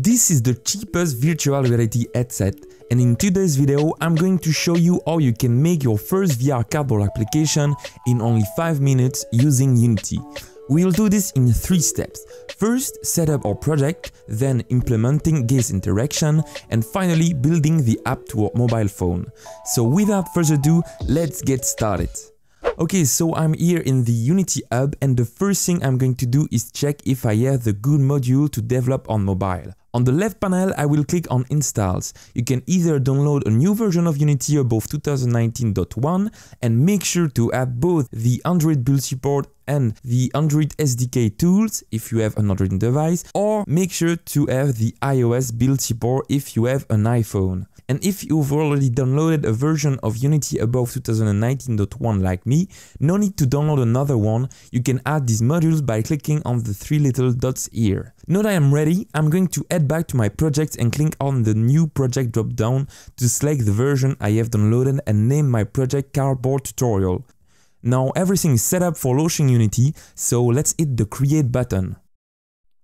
This is the cheapest virtual reality headset and in today's video I'm going to show you how you can make your first VR cardboard application in only 5 minutes using Unity. We'll do this in 3 steps. First, set up our project, then implementing gaze interaction, and finally building the app to our mobile phone. So without further ado, let's get started. Okay, so I'm here in the Unity Hub and the first thing I'm going to do is check if I have the good module to develop on mobile. On the left panel, I will click on Installs. You can either download a new version of Unity above 2019.1 and make sure to add both the Android build support and the Android SDK tools if you have an Android device or make sure to have the iOS build support if you have an iPhone. And if you've already downloaded a version of Unity above 2019.1 like me, no need to download another one, you can add these modules by clicking on the three little dots here. Now that I'm ready, I'm going to head back to my project and click on the new project dropdown to select the version I have downloaded and name my project Cardboard Tutorial. Now everything is set up for launching Unity, so let's hit the create button.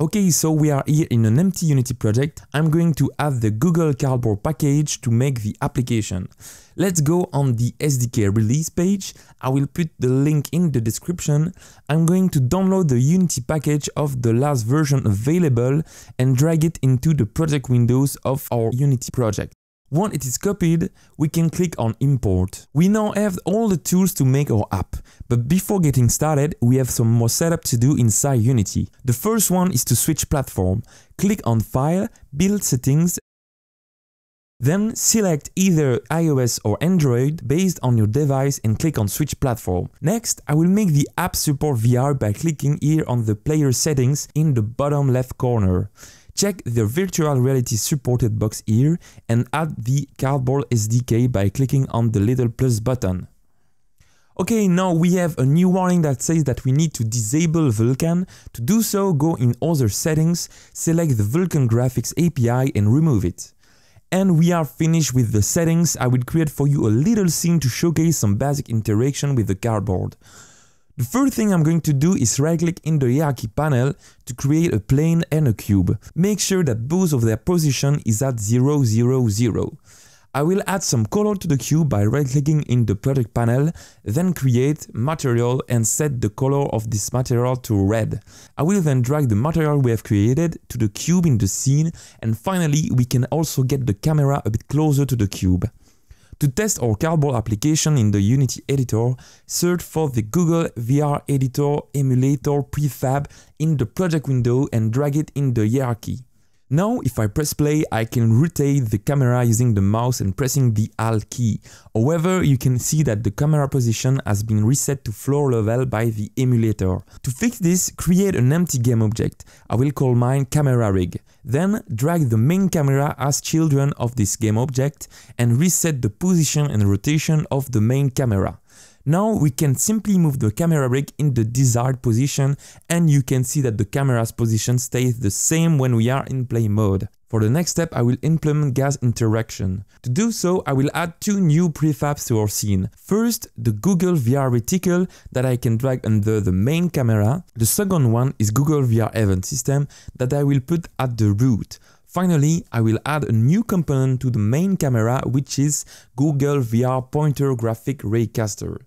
Okay, so we are here in an empty Unity project. I'm going to add the Google Cardboard package to make the application. Let's go on the SDK release page. I will put the link in the description. I'm going to download the Unity package of the last version available and drag it into the project windows of our Unity project. Once it is copied, we can click on import. We now have all the tools to make our app, but before getting started, we have some more setup to do inside Unity. The first one is to switch platform. Click on File, Build Settings, then select either iOS or Android based on your device and click on switch platform. Next, I will make the app support VR by clicking here on the player settings in the bottom left corner. Check the virtual reality supported box here and add the Cardboard SDK by clicking on the little plus button. Okay, now we have a new warning that says that we need to disable Vulkan. To do so, go in Other Settings, select the Vulkan Graphics API and remove it. And we are finished with the settings. I will create for you a little scene to showcase some basic interaction with the cardboard. The first thing I'm going to do is right click in the hierarchy panel to create a plane and a cube. Make sure that both of their position is at 0, 0, 0. I will add some color to the cube by right clicking in the project panel, then create material and set the color of this material to red. I will then drag the material we have created to the cube in the scene and finally we can also get the camera a bit closer to the cube. To test our cardboard application in the Unity editor, search for the Google VR Editor emulator prefab in the project window and drag it in the hierarchy. Now, if I press play, I can rotate the camera using the mouse and pressing the Alt key. However, you can see that the camera position has been reset to floor level by the emulator. To fix this, create an empty game object. I will call mine camera rig. Then drag the main camera as children of this game object and reset the position and rotation of the main camera. Now we can simply move the camera rig in the desired position and you can see that the camera's position stays the same when we are in play mode. For the next step I will implement gas interaction. To do so I will add two new prefabs to our scene. First the Google VR reticle that I can drag under the main camera. The second one is Google VR event system that I will put at the root. Finally, I will add a new component to the main camera which is Google VR Pointer Graphic Raycaster.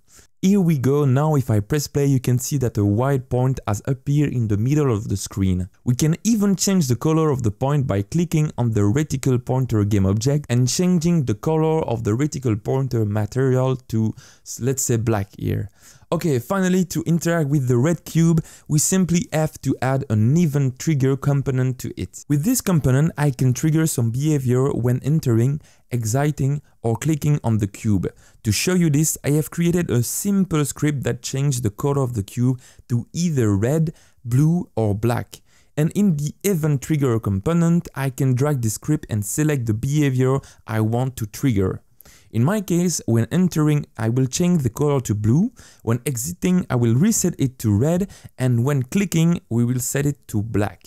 Here we go, now if I press play you can see that a white point has appeared in the middle of the screen. We can even change the color of the point by clicking on the reticle pointer game object and changing the color of the reticle pointer material to let's say black here. Okay, finally, to interact with the red cube, we simply have to add an event trigger component to it. With this component, I can trigger some behavior when entering, exiting, or clicking on the cube. To show you this, I have created a simple script that changes the color of the cube to either red, blue, or black and in the event trigger component, I can drag the script and select the behavior I want to trigger. In my case, when entering, I will change the color to blue. When exiting, I will reset it to red. And when clicking, we will set it to black.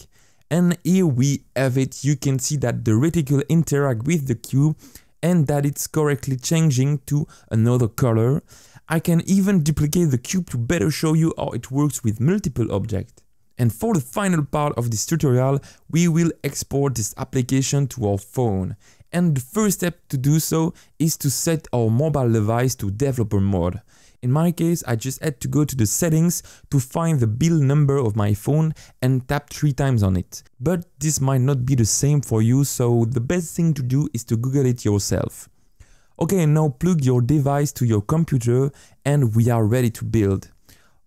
And here we have it. You can see that the reticle interact with the cube and that it's correctly changing to another color. I can even duplicate the cube to better show you how it works with multiple objects. And for the final part of this tutorial, we will export this application to our phone. And the first step to do so is to set our mobile device to developer mode. In my case, I just had to go to the settings to find the build number of my phone and tap three times on it. But this might not be the same for you, so the best thing to do is to Google it yourself. Okay, now plug your device to your computer and we are ready to build.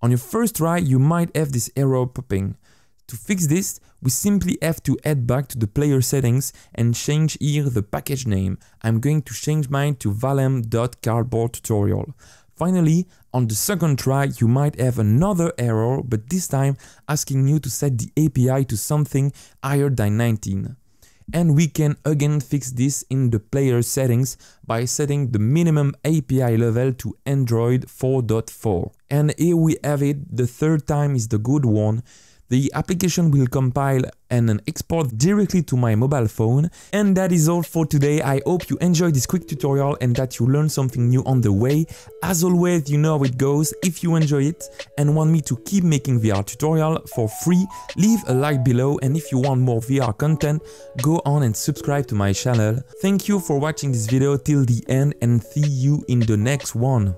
On your first try, you might have this error popping. To fix this, we simply have to head back to the player settings and change here the package name. I'm going to change mine to valem.cardboard tutorial. Finally, on the second try, you might have another error, but this time asking you to set the API to something higher than 19. And we can again fix this in the player settings by setting the minimum API level to Android 4.4. And here we have it, the third time is the good one. The application will compile and export directly to my mobile phone. And that is all for today. I hope you enjoyed this quick tutorial and that you learned something new on the way. As always, you know how it goes. If you enjoy it and want me to keep making VR tutorial for free, leave a like below. And if you want more VR content, go on and subscribe to my channel. Thank you for watching this video till the end and see you in the next one.